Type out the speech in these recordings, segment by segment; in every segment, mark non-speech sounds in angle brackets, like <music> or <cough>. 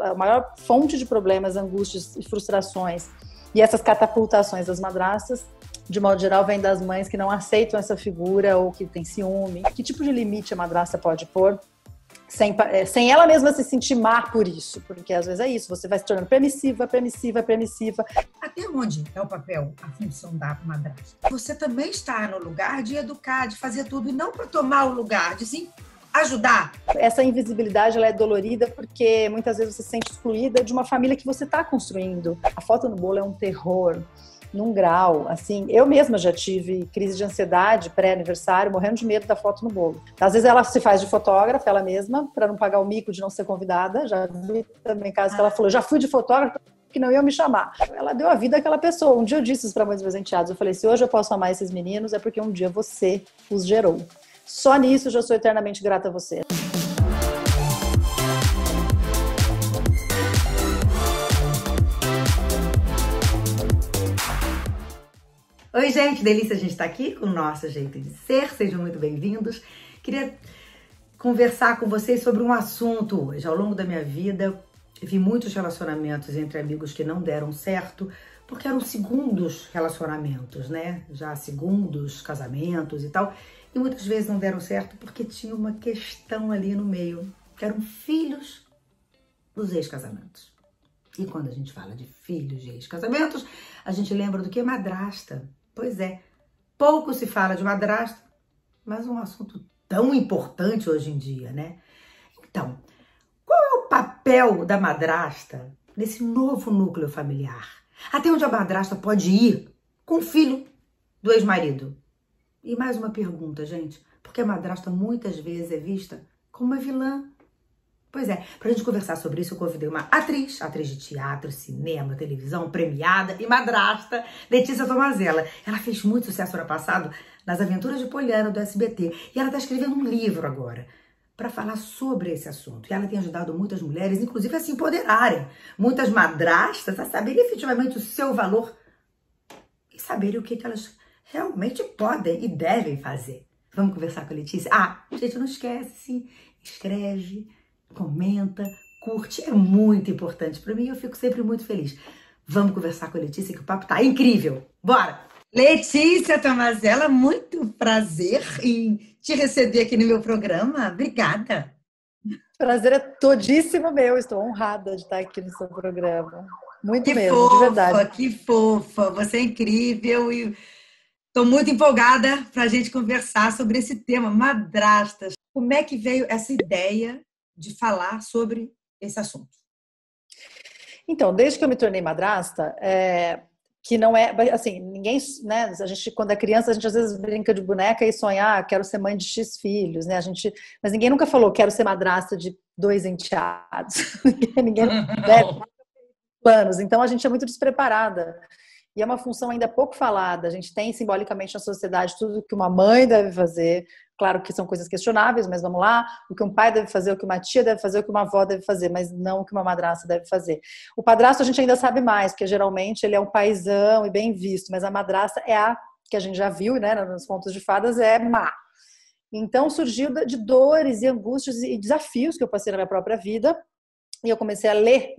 a maior fonte de problemas, angústias e frustrações e essas catapultações das madrastas, de modo geral, vem das mães que não aceitam essa figura ou que têm ciúme. Que tipo de limite a madrasta pode pôr? Sem, eh, sem ela mesma se sentir má por isso, porque às vezes é isso, você vai se tornando permissiva, permissiva, permissiva. Até onde é o papel, a função da madrasta? Você também está no lugar de educar, de fazer tudo, e não para tomar o lugar, de ajudar. Essa invisibilidade ela é dolorida porque muitas vezes você se sente excluída de uma família que você está construindo. A foto no bolo é um terror num grau, assim, eu mesma já tive crise de ansiedade pré-aniversário, morrendo de medo da foto no bolo. Às vezes ela se faz de fotógrafa, ela mesma, para não pagar o mico de não ser convidada, já vi também casos que ela falou, já fui de fotógrafa, que não iam me chamar. Ela deu a vida àquela pessoa. Um dia eu disse isso para muitos presenteados. Eu falei: se hoje eu posso amar esses meninos, é porque um dia você os gerou. Só nisso já sou eternamente grata a você. Oi, gente, delícia a gente estar tá aqui com o nosso jeito de ser. Sejam muito bem-vindos. Queria conversar com vocês sobre um assunto hoje. Ao longo da minha vida, vi muitos relacionamentos entre amigos que não deram certo, porque eram segundos relacionamentos, né? Já segundos casamentos e tal. E muitas vezes não deram certo porque tinha uma questão ali no meio, que eram filhos dos ex-casamentos. E quando a gente fala de filhos de ex-casamentos, a gente lembra do que? Madrasta. Pois é, pouco se fala de madrasta, mas um assunto tão importante hoje em dia, né? Então, qual é o papel da madrasta nesse novo núcleo familiar? Até onde a madrasta pode ir com o filho do ex-marido? E mais uma pergunta, gente, porque a madrasta muitas vezes é vista como uma vilã. Pois é, pra gente conversar sobre isso, eu convidei uma atriz, atriz de teatro, cinema, televisão, premiada e madrasta, Letícia Tomazella. Ela fez muito sucesso no ano passado nas Aventuras de Poliana do SBT e ela tá escrevendo um livro agora para falar sobre esse assunto. E ela tem ajudado muitas mulheres, inclusive, a se empoderarem, muitas madrastas, a saberem efetivamente o seu valor e saberem o que, que elas realmente podem e devem fazer. Vamos conversar com a Letícia? Ah, gente, não esquece, Escreve, comenta, curte. É muito importante para mim eu fico sempre muito feliz. Vamos conversar com a Letícia que o papo tá incrível. Bora! Letícia Tomazella, muito prazer em te receber aqui no meu programa. Obrigada. Prazer é todíssimo meu, estou honrada de estar aqui no seu programa. Muito que mesmo, fofa, de verdade. Que fofa, você é incrível e estou muito empolgada para a gente conversar sobre esse tema, madrastas. Como é que veio essa ideia de falar sobre esse assunto? Então, desde que eu me tornei madrasta, é, que não é assim ninguém né a gente quando é criança a gente às vezes brinca de boneca e sonhar ah, quero ser mãe de x filhos né a gente mas ninguém nunca falou quero ser madrasta de dois enteados <laughs> ninguém deve <laughs> né, planos então a gente é muito despreparada e é uma função ainda pouco falada a gente tem simbolicamente na sociedade tudo que uma mãe deve fazer Claro que são coisas questionáveis, mas vamos lá. O que um pai deve fazer, o que uma tia deve fazer, o que uma avó deve fazer, mas não o que uma madrasta deve fazer. O padrasto a gente ainda sabe mais, porque geralmente ele é um paisão e bem visto, mas a madrasta é a que a gente já viu, né, nos contos de fadas, é má. Então surgiu de dores e angústias e desafios que eu passei na minha própria vida. E eu comecei a ler,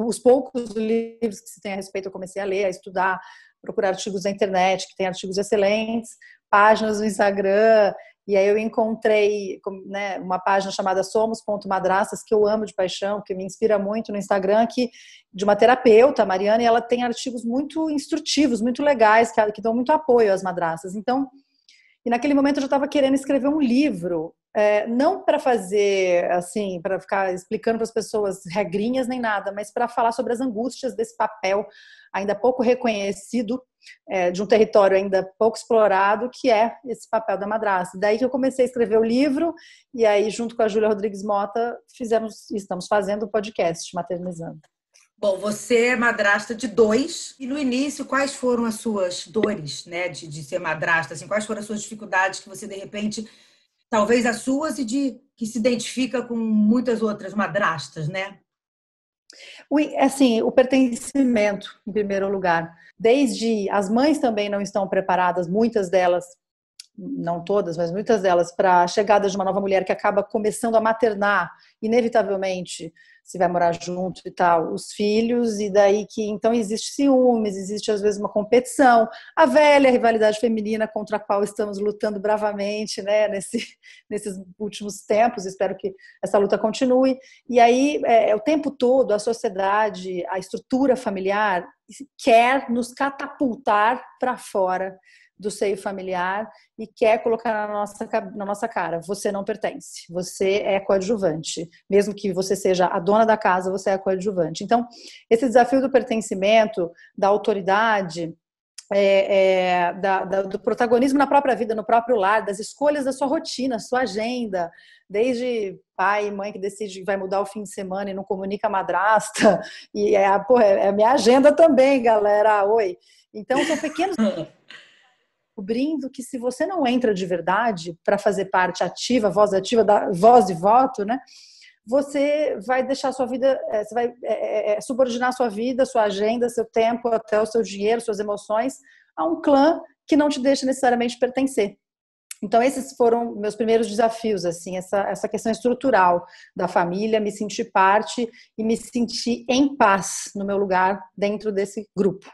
os poucos livros que se tem a respeito, eu comecei a ler, a estudar, procurar artigos na internet, que tem artigos excelentes, páginas no Instagram, e aí eu encontrei né, uma página chamada Somos.madrastas, que eu amo de paixão, que me inspira muito no Instagram, que de uma terapeuta, Mariana, e ela tem artigos muito instrutivos, muito legais, que, que dão muito apoio às madrastas. Então, e naquele momento eu já estava querendo escrever um livro é, não para fazer assim, para ficar explicando para as pessoas regrinhas nem nada, mas para falar sobre as angústias desse papel ainda pouco reconhecido é, de um território ainda pouco explorado, que é esse papel da madrasta. Daí que eu comecei a escrever o livro e aí junto com a Júlia Rodrigues Mota fizemos, estamos fazendo o podcast Maternizando. Bom, você é madrasta de dois. E no início, quais foram as suas dores, né, de, de ser madrasta? Assim, quais foram as suas dificuldades que você de repente talvez as suas e de que se identifica com muitas outras madrastas, né? Assim, o pertencimento, em primeiro lugar. Desde as mães também não estão preparadas, muitas delas, não todas, mas muitas delas, para a chegada de uma nova mulher que acaba começando a maternar, inevitavelmente, se vai morar junto e tal, os filhos, e daí que então existe ciúmes, existe às vezes uma competição, a velha rivalidade feminina contra a qual estamos lutando bravamente, né, nesse, <laughs> nesses últimos tempos, espero que essa luta continue, e aí é, é, o tempo todo a sociedade, a estrutura familiar quer nos catapultar para fora do seio familiar e quer colocar na nossa, na nossa cara: você não pertence, você é coadjuvante. Mesmo que você seja a dona da casa, você é coadjuvante. Então, esse desafio do pertencimento, da autoridade, é, é, da, da, do protagonismo na própria vida, no próprio lar, das escolhas da sua rotina, sua agenda, desde pai e mãe que decide que vai mudar o fim de semana e não comunica a madrasta, <laughs> e é, porra, é a minha agenda também, galera, oi. Então, são pequenos <laughs> descobrindo que se você não entra de verdade para fazer parte ativa, voz ativa, da, voz e voto, né? Você vai deixar sua vida, eh, você vai é, é, subordinar sua vida, sua agenda, seu tempo, até o seu dinheiro, suas emoções a um clã que não te deixa necessariamente pertencer. Então esses foram meus primeiros desafios, assim, essa, essa questão estrutural da família, me sentir parte e me sentir em paz no meu lugar dentro desse grupo.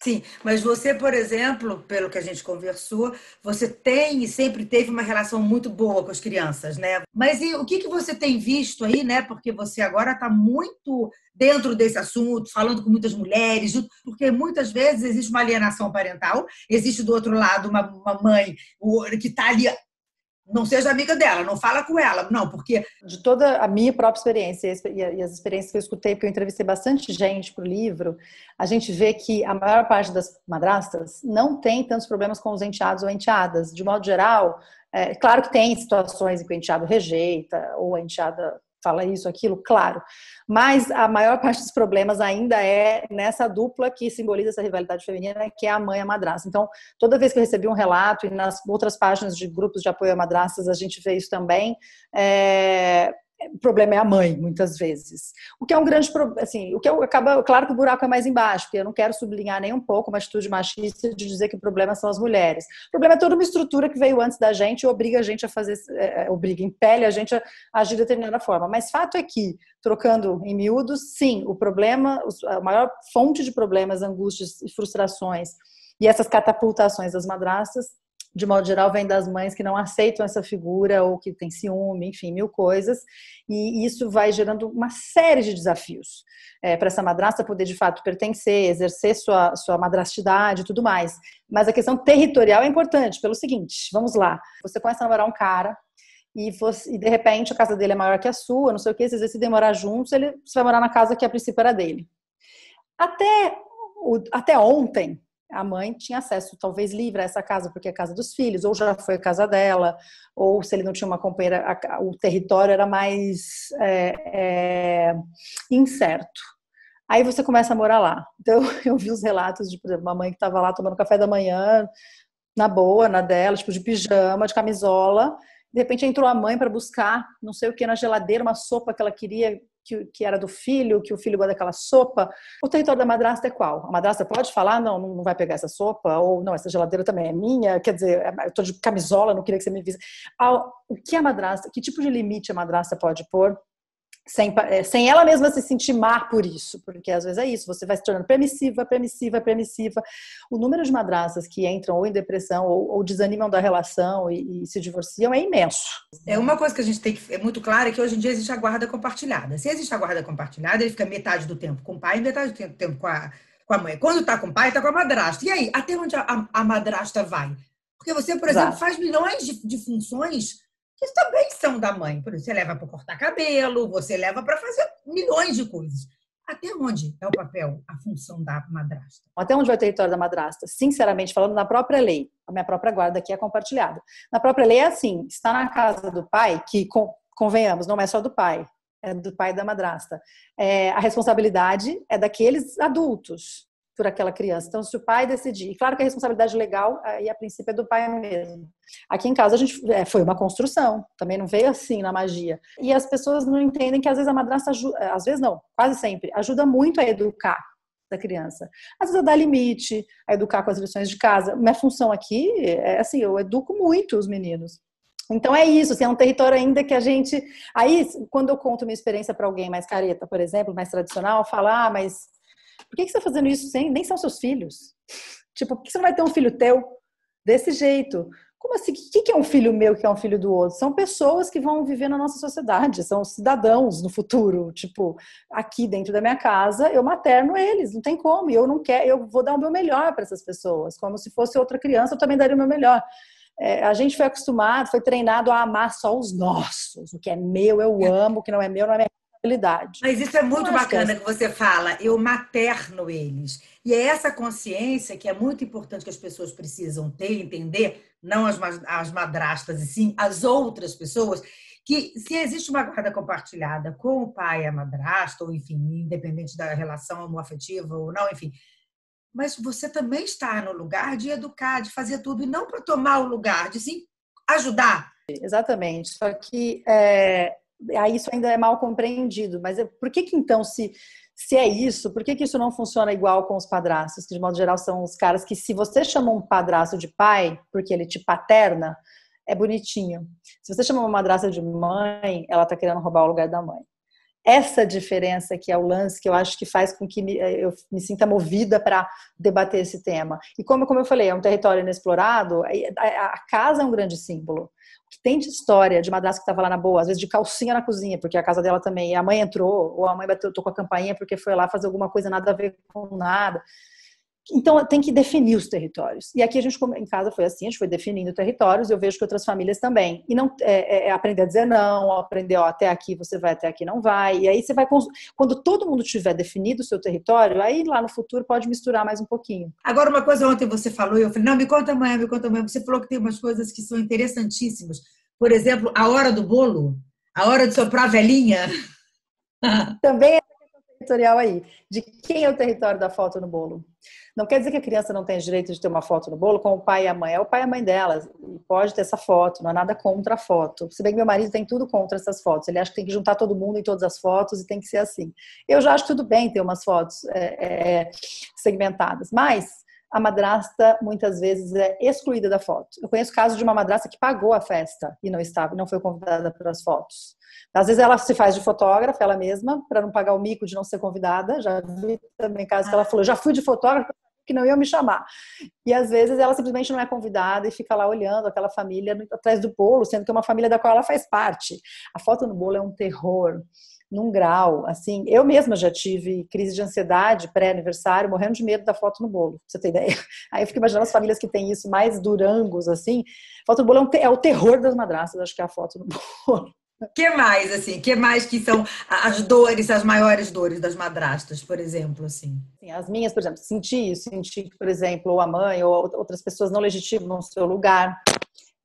Sim, mas você, por exemplo, pelo que a gente conversou, você tem e sempre teve uma relação muito boa com as crianças, né? Mas e o que, que você tem visto aí, né? Porque você agora está muito dentro desse assunto, falando com muitas mulheres, porque muitas vezes existe uma alienação parental, existe do outro lado uma, uma mãe que está ali não seja amiga dela, não fala com ela, não, porque... De toda a minha própria experiência e as experiências que eu escutei, porque eu entrevistei bastante gente para o livro, a gente vê que a maior parte das madrastas não tem tantos problemas com os enteados ou enteadas. De modo geral, é, claro que tem situações em que o enteado rejeita ou a enteada fala isso, aquilo, claro. Mas a maior <laughs> parte dos problemas ainda é nessa dupla que simboliza essa rivalidade feminina, que é a mãe e a madrasta. Então, toda vez que eu recebi um relato, e nas outras páginas de grupos de apoio a madrastas a gente vê isso também, é, o problema é a mãe, muitas vezes. O que é um grande problema, assim, o que acaba, claro que o buraco é mais embaixo, porque eu não quero sublinhar nem um pouco uma atitude machista de dizer que o problema são as mulheres. O problema é toda uma estrutura que veio antes da gente e obriga a gente a fazer, é, é obriga, impele a gente a agir de determinada forma. Mas fato é que, trocando em miúdos, sim, o problema, a maior fonte de problemas, angústias e frustrações e essas catapultações das madrastas de modo geral, vem das mães que não aceitam essa figura ou que tem ciúme, enfim, mil coisas. E isso vai gerando uma série de desafios é, para essa madrasta poder, de fato, pertencer, exercer sua, sua madrastidade e tudo mais. Mas a questão territorial é importante, pelo seguinte: vamos lá. Você começa a namorar um cara, e, você, e, de repente a casa dele é maior que a sua, não sei o que, vocês se demorar juntos, ele, você vai morar na casa que a princípio era dele. Até, o, até ontem, a mãe tinha acesso talvez livre a essa casa porque é a casa dos filhos, ou já foi a casa dela, ou se ele não tinha uma companheira, a, o território era mais é, é, incerto. Aí você começa a morar lá. Então <laughs> eu vi os relatos de, por exemplo, uma mãe que estava lá tomando café da manhã, na boa, na dela, tipo de pijama, de camisola. De repente entrou a mãe para buscar não sei o que na geladeira, uma sopa que ela queria que, que era do filho, que o filho gosta daquela sopa. O território da madrasta é qual? A madrasta pode falar, não, não vai pegar essa sopa, ou não, essa geladeira também é minha, quer dizer, é, eu tô de camisola, não queria que você me visse. O que a madrasta, que tipo de limite a madrasta pode pôr sem, é, sem ela mesma se sentir má por isso, porque às vezes é isso, você vai se tornando permissiva, permissiva, permissiva. O número de madrastas que entram ou em depressão ou, ou desanimam da relação e, e, se divorciam é imenso. É uma coisa que a gente tem que é muito clara é que hoje em dia existe a guarda compartilhada. Se existe a guarda compartilhada, ele fica metade do tempo com o pai e metade do tempo com a, com a mãe. Quando tá com o pai, tá com a madrasta. E aí, até onde a, a, a madrasta vai? Porque você, por exemplo, Exato. faz milhões de, de funções que também são da mãe. Por isso, você leva para cortar cabelo, você leva para fazer milhões de coisas. Até onde é o papel, a função da madrasta? Até onde vai o território da madrasta? Sinceramente, falando na própria lei, a minha própria guarda aqui é compartilhada. Na própria lei é assim: está na casa do pai, que convenhamos, não é só do pai, é do pai e da madrasta. É, a responsabilidade é daqueles adultos por aquela criança. Então, se o pai decidir, e claro que a responsabilidade legal eh, e a princípio é do pai mesmo. Aqui em casa a gente é, foi uma construção, também não veio assim na magia. E as pessoas não entendem que às vezes a madrasta, eh, às vezes não, quase sempre, ajuda muito a educar da criança. Às vezes a dar limite, a educar com as lições de casa. Minha função aqui é, é assim, eu educo muito os meninos. Então é isso, assim, é um território ainda que a gente. Aí, quando eu conto minha experiência para alguém mais careta, por exemplo, mais tradicional, falar, ah, mas por que, você está fazendo isso sem? Nem são seus filhos. Tipo, por que você não vai ter um filho teu desse jeito? Como assim? O que, é um filho meu que é um filho do outro? São pessoas que vão viver na nossa sociedade, são cidadãos no futuro. Tipo, aqui dentro da minha casa, eu materno eles, não tem como. Eu não quero, eu vou dar o meu melhor para essas pessoas, como se fosse outra criança, eu também daria o meu melhor. É, a gente foi acostumado, foi treinado a amar só os nossos. O que é meu, eu amo, o que não é meu, não é minha responsabilidade. Mas isso é então, muito é bacana que, que você fala, eu materno eles. E é essa consciência que é muito importante que as pessoas precisam ter, entender, não as, as madrastas, e sim as outras pessoas, que se existe uma guarda compartilhada com o pai, a madrasta, ou enfim, independente da relação homoafetiva ou não, enfim, mas você também está no lugar de educar, de fazer tudo, e não para tomar o lugar, de sim ajudar. Exatamente, só que é, aí isso ainda é mal compreendido. Mas por que que então se se é isso, por que, que isso não funciona igual com os padrastos, que de modo geral são os caras que, se você chama um padrasto de pai, porque ele te paterna, é bonitinho. Se você chama uma madrasta de mãe, ela tá querendo roubar o lugar da mãe essa diferença que é o lance que eu acho que faz com que me, eh, eu me sinta movida para debater esse tema. E como, como eu falei, é um território inexplorado, é, é, a, a casa é um grande símbolo. O que tem de história de madrasta que estava lá na boa, às vezes de calcinha na cozinha, porque a casa dela também, a mãe entrou, ou a mãe bateu, tocou a campainha porque foi lá fazer alguma coisa nada a ver com nada. Então, tem que definir os territórios. E aqui a gente, em casa, foi assim: a gente foi definindo territórios, eu vejo que outras famílias também. E não é, é, é aprender a dizer não, aprender, ó, até aqui você vai, até aqui não vai. E aí você vai. Quando todo mundo tiver definido o seu território, aí lá no futuro pode misturar mais um pouquinho. Agora, uma coisa ontem você falou, eu falei: não, me conta amanhã, me conta amanhã. Você falou que tem umas coisas que são interessantíssimas. Por exemplo, a hora do bolo, a hora de soprar a velhinha. <laughs> Também é territorial aí, de quem é o território da foto no bolo. Não quer dizer que a criança não tenha direito de ter uma foto no bolo com o pai e a mãe, é o pai e a mãe dela, pode ter essa foto, não há nada contra a foto. Se bem que meu marido tem tudo contra essas fotos, ele acha que tem que juntar todo mundo em todas as fotos e tem que ser assim. Eu já acho tudo bem ter umas fotos é, é, segmentadas, mas a madrasta muitas vezes é excluída da foto. Eu conheço casos de uma madrasta que pagou a festa e não estava, não foi convidada para as fotos. Às vezes ela se faz de fotógrafa ela mesma para não pagar o mico de não ser convidada. Já vi também casos que ela falou: "Já fui de fotógrafa que não ia me chamar". E às vezes ela simplesmente não é convidada e fica lá olhando aquela família atrás do bolo, sendo que é uma família da qual ela faz parte. A foto no bolo é um terror num grau, assim, eu mesma já tive crise de ansiedade pré-aniversário, morrendo de medo da foto no bolo, pra você tem <laughs> ideia. Aí eu fico imaginando as famílias que têm isso, mais durangos, assim, foto no bolo é, um, é o terror das madrastas, acho que é a foto no <laughs> bolo. Que mais, assim, que mais que são as dores, as maiores dores das madrastas, por exemplo, assim? As minhas, por exemplo, sentir isso, sentir por exemplo, ou a mãe ou outras pessoas não legitimam o seu lugar,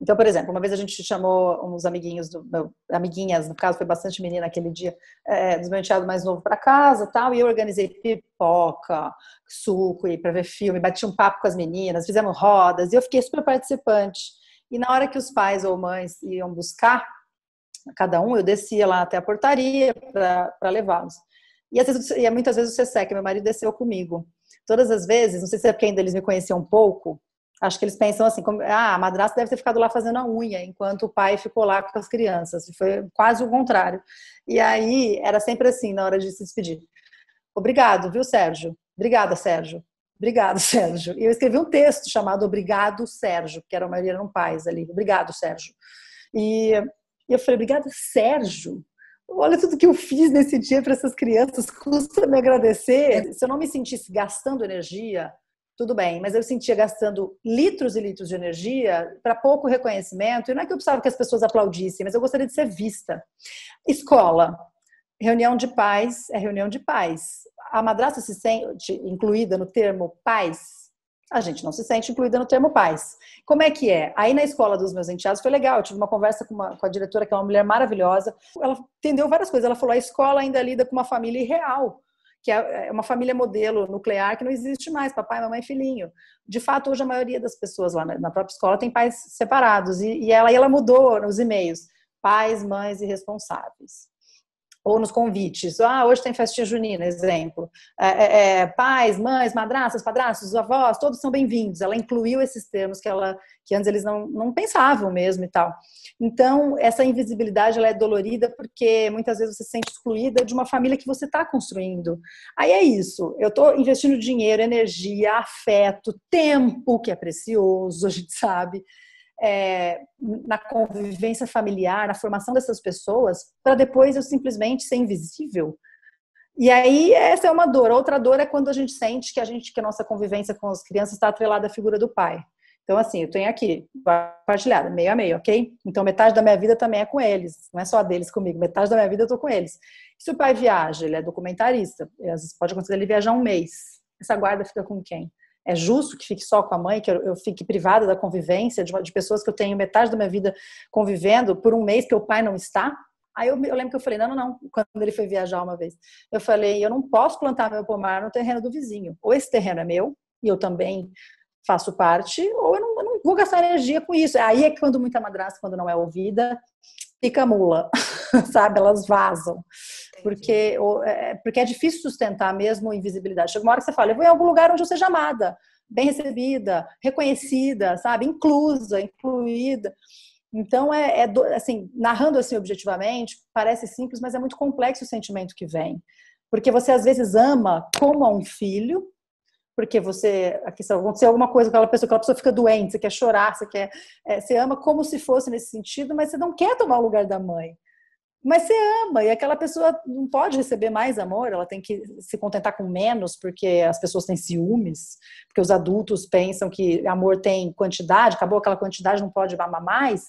então, por exemplo, uma vez a gente chamou uns amiguinhos do meu, amiguinhas, no caso foi bastante menina aquele dia, é, do meu enteado mais novo para casa, tal, e eu organizei pipoca, suco e para ver filme, bati um papo com as meninas, fizemos rodas, e eu fiquei super participante. E na hora que os pais ou mães iam buscar cada um, eu descia lá até a portaria para levá-los. E, às vezes, e muitas vezes o que meu marido, desceu comigo. Todas as vezes, não sei se é porque ainda eles me conheciam um pouco, Acho que eles pensam assim, como, ah, a madrasta deve ter ficado lá fazendo a unha, enquanto o pai ficou lá com as crianças. Foi quase o contrário. E aí era sempre assim na hora de se despedir. Obrigado, viu, Sérgio? Obrigada, Sérgio. Obrigado, <laughs> Sérgio. E eu escrevi um texto chamado Obrigado, Sérgio, que era a maioria eram pais ali. Obrigado, Sérgio. E, eu falei, obrigado, Sérgio. Olha tudo que eu fiz nesse dia para essas crianças, custa me agradecer. É. Se eu não me sentisse gastando energia tudo bem, mas eu sentia gastando litros e litros de energia para pouco reconhecimento, e não é que eu precisava que as pessoas aplaudissem, mas eu gostaria de ser vista. Escola, reunião de pais é reunião de pais. A madrasta se sente incluída no termo pais? A gente não se sente incluída no termo pais. Como é que é? Aí na escola dos meus enteados foi legal, eu tive uma conversa com, uma, com a diretora, que é uma mulher maravilhosa, ela entendeu várias coisas, ela falou, a escola ainda lida com uma família irreal, que é, é uma família modelo nuclear que não existe mais, papai, mamãe e filhinho. De fato, hoje a maioria das pessoas lá na própria escola tem pais separados, e, ela, ela mudou nos e-mails, pais, mães e responsáveis ou nos convites. Ah, hoje tem festinha junina, exemplo. É, é, é, pais, mães, madrastas, padrastos, avós, todos são bem-vindos. Ela incluiu esses termos que ela que antes eles não, não pensavam mesmo e tal. Então, essa invisibilidade ela é dolorida porque muitas vezes você se sente excluída de uma família que você está construindo. Aí é isso. Eu estou investindo dinheiro, energia, afeto, tempo, que é precioso, a gente sabe é, na convivência familiar, na formação dessas pessoas, para depois eu simplesmente ser invisível. E aí essa é uma dor. Outra dor é quando a gente sente que a gente que a nossa convivência com as crianças está atrelada à figura do pai. Então assim, eu tenho aqui partilhada, meio a meio, ok? Então metade da minha vida também é com eles, não é só a deles comigo. Metade da minha vida eu tô com eles. E se o pai viaja, ele é documentarista, às vezes pode acontecer ele viajar um mês. Essa guarda fica com quem? é justo que fique só com a mãe, que eu, eu fique privada da convivência de, de, pessoas que eu tenho metade da minha vida convivendo por um mês que o pai não está? Aí eu, eu, lembro que eu falei, não, não, não, quando ele foi viajar uma vez, eu falei, eu não posso plantar meu pomar no terreno do vizinho. Ou esse terreno é meu, e eu também faço parte, ou eu não, eu não vou gastar energia com isso. Aí é quando muita madrasta, quando não é ouvida, fica mula, <laughs> sabe? Elas vazam. Porque, é, é, porque é difícil sustentar mesmo a invisibilidade. Chega uma hora que você fala, eu vou em algum lugar onde eu seja amada, bem recebida, reconhecida, sabe? Inclusa, incluída. Então, é, é assim, narrando assim objetivamente, parece simples, mas é muito complexo o sentimento que vem. Porque você às vezes ama como a um filho, porque você, aqui se acontecer alguma coisa com aquela pessoa, aquela pessoa fica doente, você quer chorar, você quer, é, você ama como se fosse nesse sentido, mas você não quer tomar o lugar da mãe mas você ama e aquela pessoa não pode receber mais amor, ela tem que se contentar com menos porque as pessoas têm ciúmes, porque os adultos pensam que amor tem quantidade, acabou aquela quantidade, não pode amar mais.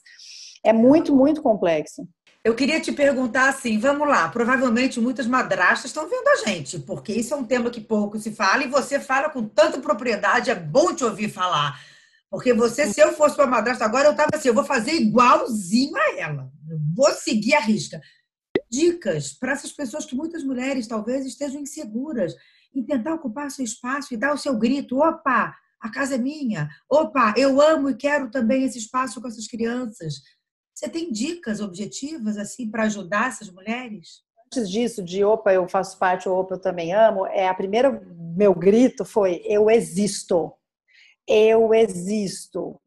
É muito, muito complexo. Eu queria te perguntar assim, vamos lá, provavelmente muitas madrastas estão vendo a gente, porque isso é um tema que pouco se fala e você fala com tanta propriedade, é bom te ouvir falar. Porque você, se eu fosse sua madrasta agora, eu estava assim, eu vou fazer igualzinho a ela. Eu vou seguir a risca. Dicas para essas pessoas que muitas mulheres talvez estejam inseguras em tentar ocupar seu espaço e dar o seu grito. Opa, a casa é minha. Opa, eu amo e quero também esse espaço com essas crianças. Você tem dicas objetivas assim para ajudar essas mulheres? Antes disso, de opa, eu faço parte, ou opa, eu também amo, é a primeira meu grito foi eu existo eu existo.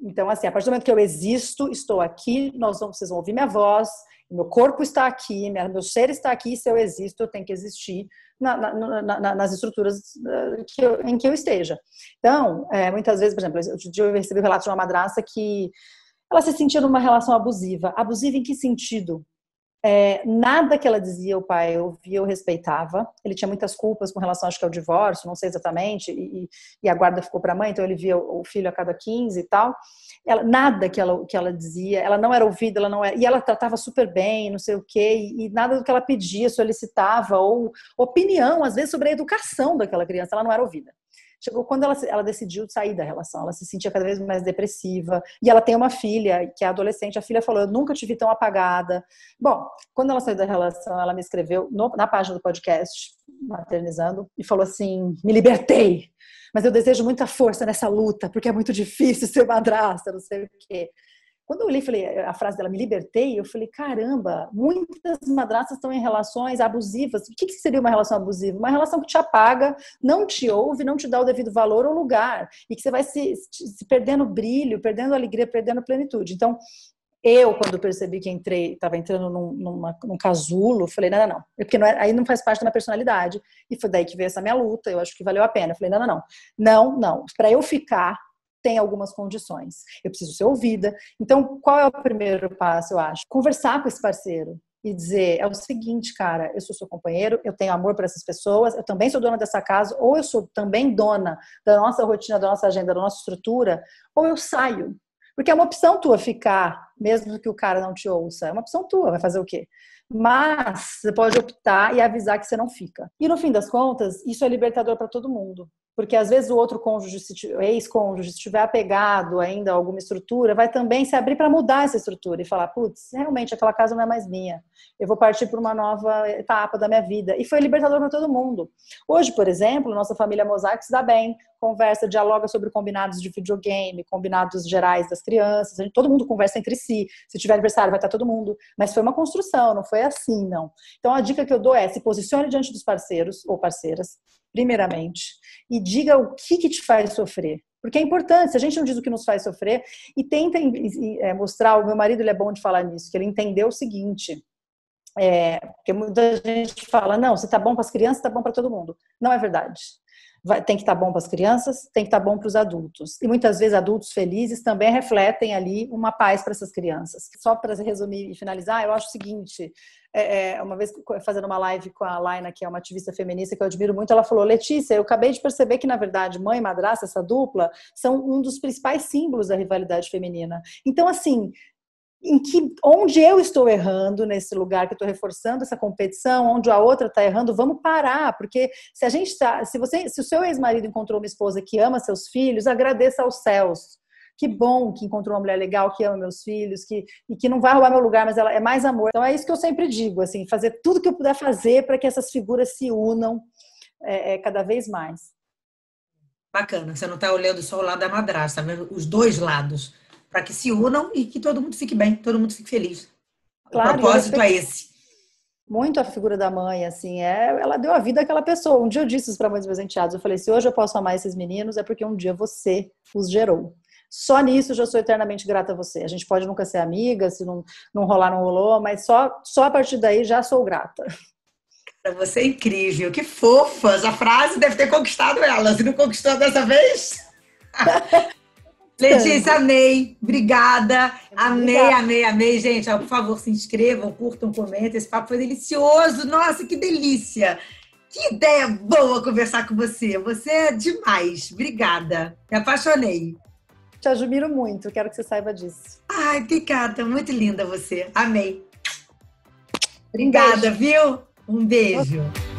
Então, assim, a partir do momento que eu existo, estou aqui, nós vamos, vocês vão ouvir minha voz, meu corpo está aqui, meu ser está aqui, se eu existo, eu tenho que existir na, na, na, nas estruturas eh, que eu, em que eu esteja. Então, é, muitas vezes, por exemplo, eu recebi o um relato de uma madraça que ela se sentia numa relação abusiva. Abusiva em que sentido? É, nada que ela dizia o pai ouvia eu respeitava. Ele tinha muitas culpas com relação, acho que ao é divórcio, não sei exatamente, e, e a guarda ficou para a mãe, então ele via o, filho a cada 15 e tal. Ela, nada que ela, que ela dizia, ela não era ouvida, ela não era, é, e ela tratava super bem, não sei o quê, e, e nada do que ela pedia, solicitava, ou opinião, às vezes, sobre a educação daquela criança, ela não era ouvida. Chegou quando ela, ela decidiu sair da relação, ela se sentia cada vez mais depressiva. E ela tem uma filha que é adolescente. A filha falou: Eu nunca te vi tão apagada. Bom, quando ela saiu da relação, ela me escreveu no, na página do podcast, maternizando, e falou assim: Me libertei, mas eu desejo muita força nessa luta, porque é muito difícil ser madrasta, não sei o quê. Quando eu li falei, a frase dela, me libertei, eu falei, caramba, muitas madrastas estão em relações abusivas. O que, que seria uma relação abusiva? Uma relação que te apaga, não te ouve, não te dá o devido valor ou lugar, e que você vai se, se perdendo brilho, perdendo alegria, perdendo plenitude. Então, eu, quando percebi que entrei, estava entrando num, numa, num casulo, falei, não, não, não. É porque não é, aí não faz parte da minha personalidade. E foi daí que veio essa minha luta, eu acho que valeu a pena. Eu falei, não, não, não. Não, não. Para eu ficar, tem algumas condições. Eu preciso ser ouvida. Então, qual é o primeiro passo, eu acho? Conversar com esse parceiro e dizer: é o seguinte, cara, eu sou seu companheiro, eu tenho amor por essas pessoas, eu também sou dona dessa casa, ou eu sou também dona da nossa rotina, da nossa agenda, da nossa estrutura, ou eu saio. Porque é uma opção tua ficar mesmo que o cara não te ouça. É uma opção tua, vai fazer o quê? Mas você pode optar e avisar que você não fica. E no fim das contas, isso é libertador para todo mundo. Porque às vezes o outro cônjuge, ex-cônjuge, se estiver apegado ainda a alguma estrutura, vai também se abrir para mudar essa estrutura e falar: putz, realmente aquela casa não é mais minha. Eu vou partir para uma nova etapa da minha vida. E foi libertador para todo mundo. Hoje, por exemplo, nossa família Mosaic se dá bem, conversa, dialoga sobre combinados de videogame, combinados gerais das crianças, todo mundo conversa entre si si, se tiver aniversário vai estar todo mundo. Mas foi uma construção, não foi assim, não. Então a dica que eu dou é se posicione diante dos parceiros ou parceiras, primeiramente, e diga o que, que te faz sofrer. Porque é importante, se a gente não diz o que nos faz sofrer, e tenta é, mostrar, o meu marido ele é bom de falar nisso, que ele entendeu o seguinte, é, porque muita gente fala, não, você tá bom para as crianças, tá bom para todo mundo. Não é verdade vai, tem que estar tá bom para as crianças, tem que estar tá bom para os adultos. E muitas vezes adultos felizes também refletem ali uma paz para essas crianças. Só para resumir e finalizar, eu acho o seguinte: é, é uma vez fazendo uma live com a Laina, que é uma ativista feminista que eu admiro muito, ela falou: Letícia, eu acabei de perceber que, na verdade, mãe e madrasta, essa dupla, são um dos principais símbolos da rivalidade feminina. Então, assim, em que onde eu estou errando nesse lugar que eu estou reforçando essa competição, onde a outra está errando, vamos parar, porque se a gente tá, se você, se o seu ex-marido encontrou uma esposa que ama seus filhos, agradeça aos céus. Que bom que encontrou uma mulher legal que ama meus filhos, que e que não vai roubar meu lugar, mas ela é mais amor. Então é isso que eu sempre digo, assim, fazer tudo que eu puder fazer para que essas figuras se unam é, é cada vez mais. Bacana, você não está olhando só o lado da madrasta, vendo os dois lados para que se unam e que todo mundo fique bem, todo mundo fique feliz. Claro, o propósito é esse. Muito a figura da mãe, assim, é, ela deu a vida àquela pessoa. Um dia eu disse isso para mães presenteados, eu falei, se assim, hoje eu posso amar esses meninos é porque um dia você os gerou. Só nisso eu já sou eternamente grata a você. A gente pode nunca ser amiga, se não, não rolar, não rolou, mas só, só a partir daí já sou grata. Cara, você é incrível, que fofa! Essa frase deve ter conquistado ela. Se não conquistou dessa vez. <laughs> Letícia, amei. Obrigada. Amei, amei, amei, gente. por favor, se inscrevam, curtam, comentem. Esse papo foi delicioso. Nossa, que delícia. Que ideia boa conversar com você. Você é demais. Obrigada. Me apaixonei. Te admiro muito. Quero que você saiba disso. Ai, obrigada. Muito linda você. Amei. Obrigada, um viu? Um beijo. Você...